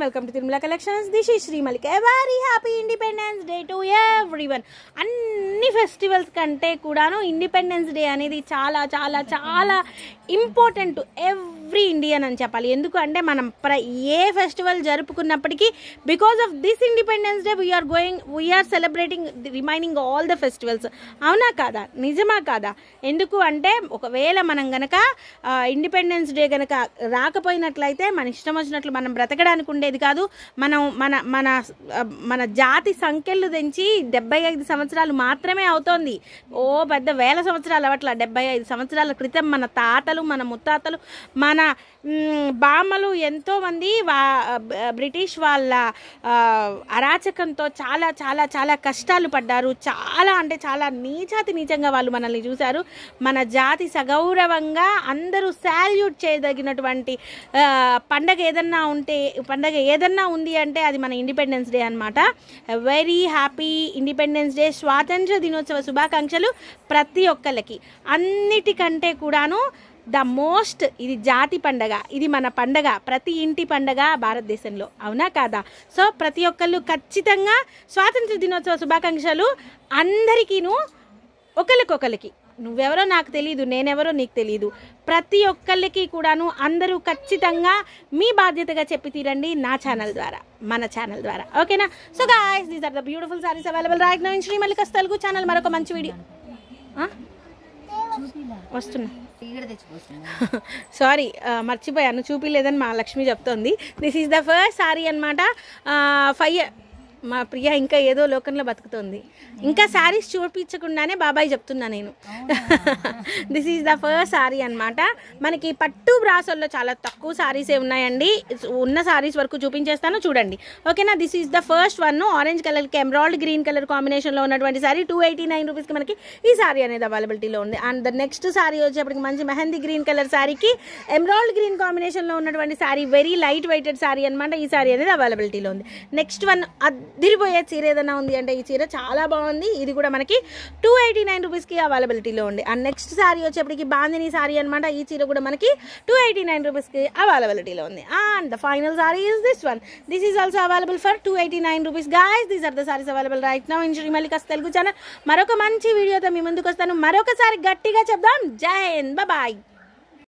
and welcome to Tirumala collections this ఈ Shri Malik every happy independence day to everyone అన్ని festivals కంటే కూడాను independence day అనేది చాలా చాలా చాలా ఇంపార్టెంట్ ఎవ్ ఎవ్రీ ఇండియన్ అని చెప్పాలి ఎందుకంటే మనం ప్ర ఏ ఫెస్టివల్ జరుపుకున్నప్పటికీ because of this independence day we're going we're celebrating remaining all the festivals అవునా కాదా నిజమా కాదా ఎందుకు అంటే ఒకవేళ మనం గనక ఇండిపెండెన్స్ డే గనక రాకపోయినట్లయితే మన ఇష్టం వచ్చినట్లు మనం బ్రతకడానికి ఉండేది కాదు మనం మన మన మన జాతి సంఖ్యలు తెంచి డెబ్బై ఐదు సంవత్సరాలు మాత్రమే అవుతోంది ఓ పెద్ద వేల సంవత్సరాలు అవట్లా డెబ్బై ఐదు సంవత్సరాల క్రితం మన తాతలు మన ముత్తాతలు మన మన బామలు ఎంతోమంది వా బ్రిటిష్ వాళ్ళ అరాచకంతో చాలా చాలా చాలా కష్టాలు పడ్డారు చాలా అంటే చాలా నీచాతి నీచంగా వాళ్ళు మనల్ని చూశారు మన జాతి సగౌరవంగా అందరూ శాల్యూట్ చేయదగినటువంటి పండగ ఏదన్నా ఉంటే పండగ ఏదన్నా ఉంది అంటే అది మన ఇండిపెండెన్స్ డే అనమాట వెరీ హ్యాపీ ఇండిపెండెన్స్ డే స్వాతంత్ర దినోత్సవ శుభాకాంక్షలు ప్రతి ఒక్కళ్ళకి అన్నిటికంటే కూడాను ద మోస్ట్ ఇది జాతి పండగ ఇది మన పండగ ప్రతి ఇంటి పండగ భారతదేశంలో అవునా కాదా సో ప్రతి ఒక్కళ్ళు ఖచ్చితంగా స్వాతంత్ర దినోత్సవ శుభాకాంక్షలు అందరికీను ఒకరికొకరికి నువ్వెవరో నాకు తెలియదు నేనెవరో నీకు తెలియదు ప్రతి ఒక్కళ్ళకి కూడాను అందరూ ఖచ్చితంగా మీ బాధ్యతగా చెప్పి తీరండి నా ఛానల్ ద్వారా మన ఛానల్ ద్వారా ఓకేనా so guys these are the beautiful saris available Raj Naveen శ్రీమల్లికస్ తెలుగు ఛానల్ మరొక మంచి వీడియో వస్తున్నా సారీ మర్చిపోయాను చూపిలేదని మా లక్ష్మి చెప్తోంది this is the first sari అనమాట ఫైవ్ మా ప్రియ ఇంకా ఏదో లోకంలో బతుకుతోంది ఇంకా శారీస్ చూపించకుండానే బాబాయ్ చెప్తున్నా నేను this is the first sari అనమాట మనకి పట్టు బ్రాసల్లో చాలా తక్కువ శారీసే ఉన్నాయండి ఉన్న శారీస్ వరకు చూపించేస్తాను చూడండి ఓకేనా this is the first one orange కలర్కి ఎమరాల్డ్ గ్రీన్ కలర్ కాంబినేషన్లో ఉన్నటువంటి శారీ టూ ఎయిటీ నైన్ రూపీస్కి మనకి ఈ శారీ అనేది అవైలబిలిటీలో ఉంది అండ్ ద నెక్స్ట్ శారీ వచ్చేప్పటికి మంచి మెహందీ గ్రీన్ కలర్ శారీకి ఎమరాల్డ్ గ్రీన్ కాంబినేషన్లో ఉన్నటువంటి sari very light weighted sari అనమాట ఈ శారీ అనేది అవైలబిలిటీలో ఉంది నెక్స్ట్ వన్ దిరిపోయే చీర ఏదైనా ఉంది అంటే ఈ చీర చాలా బాగుంది ఇది కూడా మనకి టూ ఎయిటీ నైన్ రూపీస్కి అవైలబిలిటీలో ఉంది అండ్ నెక్స్ట్ శారీ వచ్చేప్పటికి బాంధిని శారీ అనమాట ఈ చీర కూడా మనకి టూ ఎయిటీ నైన్ రూపీస్కి అవైలబిలిటీలో ఉంది and the final sari is this one this is also available for two eighty nine rupees guys these are the saris available right నా ఇంజరీ మళ్ళీ కాస్త తెలుగు ఛానల్ మరొక మంచి వీడియోతో మీ ముందుకు వస్తాను మరొకసారి గట్టిగా చెప్దాం జై హింద్ బాయ్